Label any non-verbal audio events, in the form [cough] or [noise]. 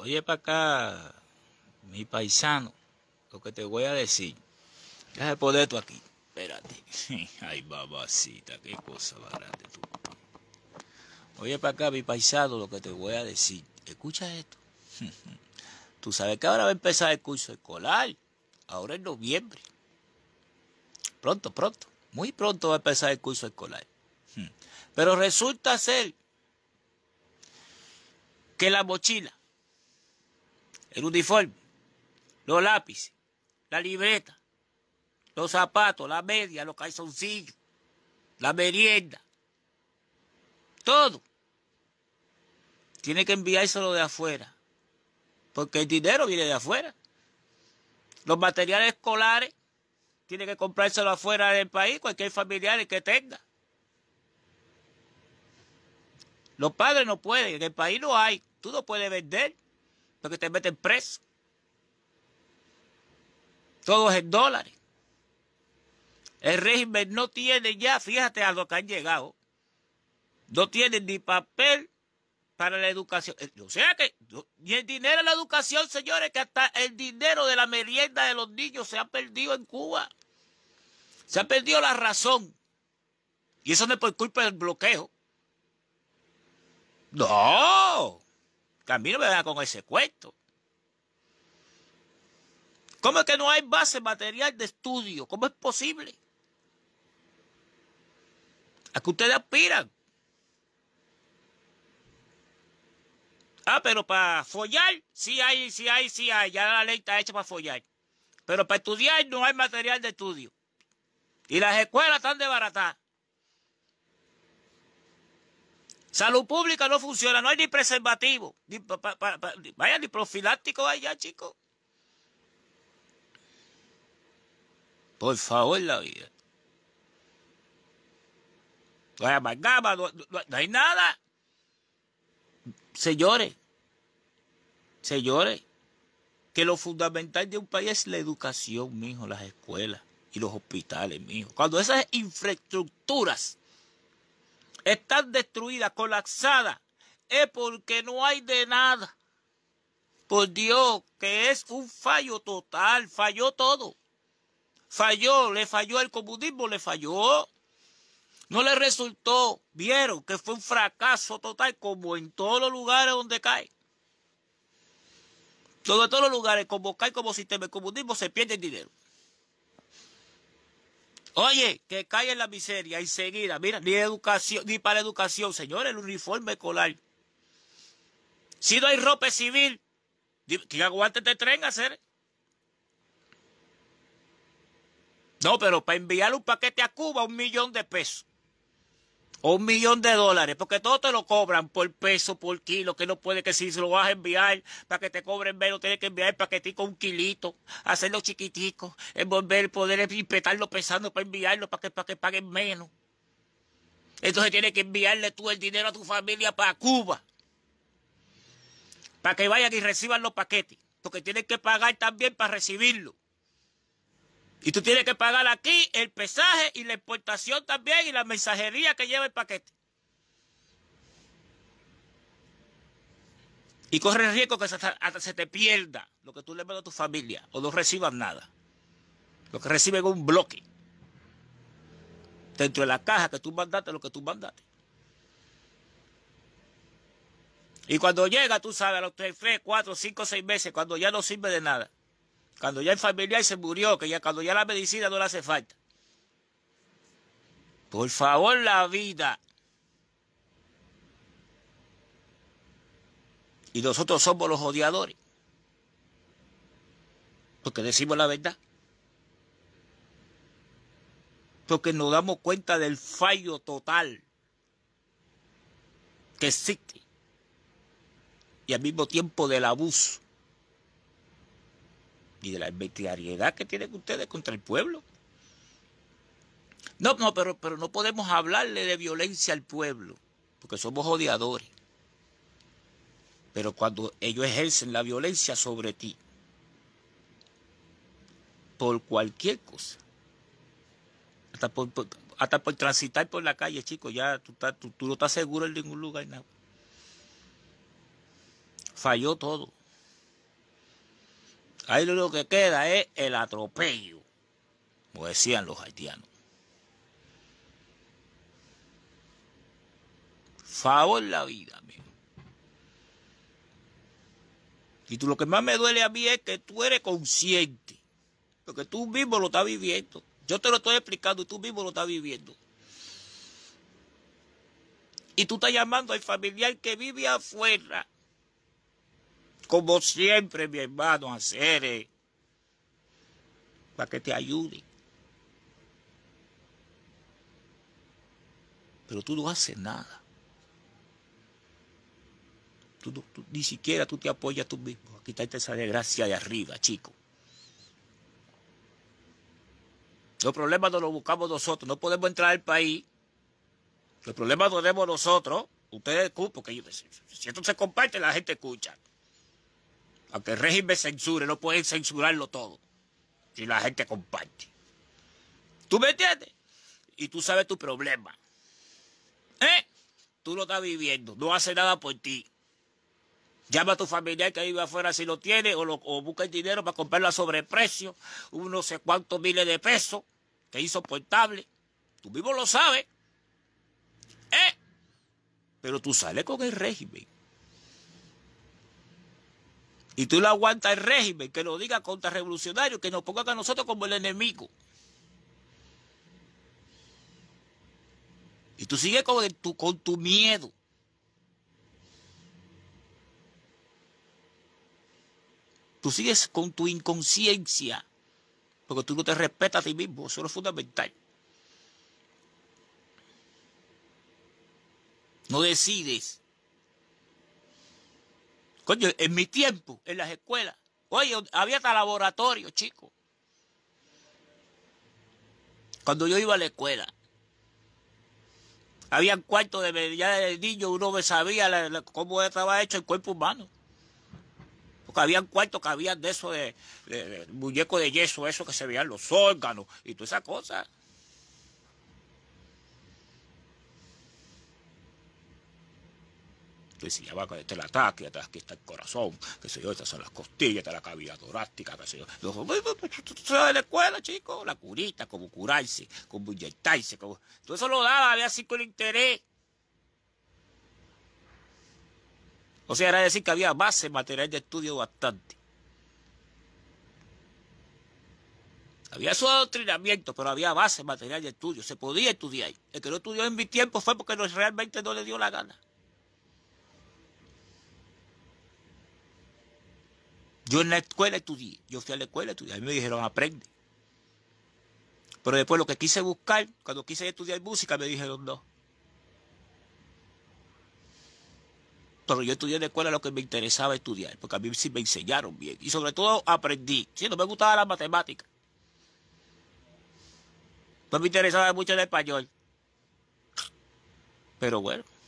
Oye para acá, mi paisano, lo que te voy a decir. ¿Qué poner el tú aquí? Espérate. [laughs] Ay, babacita, qué cosa más grande tú. Oye para acá, mi paisano, lo que te voy a decir. Escucha esto. [laughs] Tú sabes que ahora va a empezar el curso escolar. Ahora es noviembre. Pronto, pronto. Muy pronto va a empezar el curso escolar. [laughs] Pero resulta ser que la mochila el uniforme, los lápices, la libreta, los zapatos, la media, los calzoncillos, la merienda, todo. Tiene que enviárselo de afuera, porque el dinero viene de afuera. Los materiales escolares tiene que comprárselo afuera del país, cualquier familiar que tenga. Los padres no pueden, en el país no hay, tú no puedes vender porque te meten preso. Todo es en dólares. El régimen no tiene ya, fíjate a lo que han llegado, no tiene ni papel para la educación. Eh, o sea que, ni el dinero de la educación, señores, que hasta el dinero de la merienda de los niños se ha perdido en Cuba. Se ha perdido la razón. Y eso no es por culpa del bloqueo. No. Camino a mí no me con ese cuento. ¿Cómo es que no hay base material de estudio? ¿Cómo es posible? ¿A qué ustedes aspiran? Ah, pero para follar, sí hay, sí hay, sí hay. Ya la ley está hecha para follar. Pero para estudiar no hay material de estudio. Y las escuelas están de Salud pública no funciona, no hay ni preservativo. Ni vaya, ni profiláctico allá, chicos. Por favor, la vida. No hay amargama, no, no hay nada. Señores, señores, que lo fundamental de un país es la educación, mijo, las escuelas y los hospitales, mijo. Cuando esas infraestructuras están destruidas, colapsadas, es porque no hay de nada. Por Dios, que es un fallo total, falló todo. Falló, le falló el comunismo, le falló. No le resultó, vieron que fue un fracaso total, como en todos los lugares donde cae. Sobre todos los lugares, como cae como sistema de comunismo, se pierde el dinero. Oye, que cae la miseria y Mira, ni educación, ni para educación, señores el uniforme escolar. Si no hay ropa civil, que aguante este tren a hacer. No, pero para enviar un paquete a Cuba, un millón de pesos un millón de dólares, porque todo te lo cobran por peso, por kilo, que no puede que si se lo vas a enviar para que te cobren menos, tienes que enviar el paquetico un kilito, hacerlo chiquitico, envolver, poder impetarlo pesando para enviarlo para que, para que paguen menos. Entonces tienes que enviarle tú el dinero a tu familia para Cuba, para que vayan y reciban los paquetes, porque tienes que pagar también para recibirlo. Y tú tienes que pagar aquí el pesaje y la exportación también y la mensajería que lleva el paquete. Y corre el riesgo que hasta, se te pierda lo que tú le mandas a tu familia o no recibas nada. Lo que reciben es un bloque. Dentro de la caja que tú mandaste, lo que tú mandaste. Y cuando llega, tú sabes, a los tres, cuatro, cinco, seis meses, cuando ya no sirve de nada. Cuando ya el familiar se murió, que ya cuando ya la medicina no le hace falta. Por favor, la vida. Y nosotros somos los odiadores. Porque decimos la verdad. Porque nos damos cuenta del fallo total que existe. Y al mismo tiempo del abuso y de la arbitrariedad que tienen ustedes contra el pueblo. No, no, pero, pero no podemos hablarle de violencia al pueblo, porque somos odiadores. Pero cuando ellos ejercen la violencia sobre ti, por cualquier cosa, hasta por, transitar por la calle, chicos, ya tú, tú, tú no estás seguro en ningún lugar. Falló todo. Ahí lo que queda es el atropello, como decían los haitianos. Favor la vida, amigo. Y tú, lo que más me duele a mí es que tú eres consciente, porque tú mismo lo estás viviendo. Yo te lo estoy explicando y tú mismo lo estás viviendo. Y tú estás llamando al familiar que vive afuera como siempre, mi hermano, hacer eh, para que te ayude. Pero tú no haces nada. ni siquiera tú te apoyas tú mismo. Aquí está esa desgracia de arriba, chico. Los problemas no los buscamos nosotros. No podemos entrar al país. Los problemas los tenemos nosotros. Ustedes, porque si esto se comparte, la gente escucha. Aunque el régimen censure, no pueden censurarlo todo. Si la gente comparte. ¿Tú me entiendes? Y tú sabes tu problema. ¿Eh? Tú lo estás viviendo. No hace nada por ti. Llama a tu familiar que vive afuera si lo tiene o, busca el dinero para comprarlo a sobreprecio. Uno no sé cuántos miles de pesos que es insoportable. Tú mismo lo sabes. ¿Eh? Pero tú sales con el régimen. Y tú lo aguantas el régimen, que lo diga contra revolucionario que nos ponga a nosotros como el enemigo. Y tú sigues con, tu, con tu miedo. Tú sigues con tu inconsciencia, porque tú no te respetas a ti mismo, eso es lo fundamental. No decides en mi tiempo, en las escuelas, oye, había hasta laboratorio, chico. Cuando yo iba a la escuela, había cuartos de ya de niño, uno me sabía cómo estaba hecho el cuerpo humano. Porque había cuartos que habían de eso, de, de, de muñecos de yeso, eso que se veían los órganos y todas esas cosas. que dices, ya va, este el ataque, atrás aquí está el corazón, que se yo, estas son las costillas, es la cavidad torácica, que sé yo. Tú sabes de la escuela, chico, la curita, cómo curarse, cómo inyectarse, Todo eso lo daba, había así con interés. O sea, era decir que había base material de estudio bastante. Había su adoctrinamiento, pero había base material de estudio. Se podía estudiar. El que no estudió en mi tiempo fue porque realmente no le dio la gana. Yo en la escuela estudié, yo fui a la escuela, estudié, a mí me dijeron aprende. Pero después lo que quise buscar, cuando quise estudiar música, me dijeron no. Pero yo estudié en la escuela lo que me interesaba estudiar, porque a mí sí me enseñaron bien. Y sobre todo aprendí. Sí, no me gustaba la matemática. No me interesaba mucho el español. Pero bueno.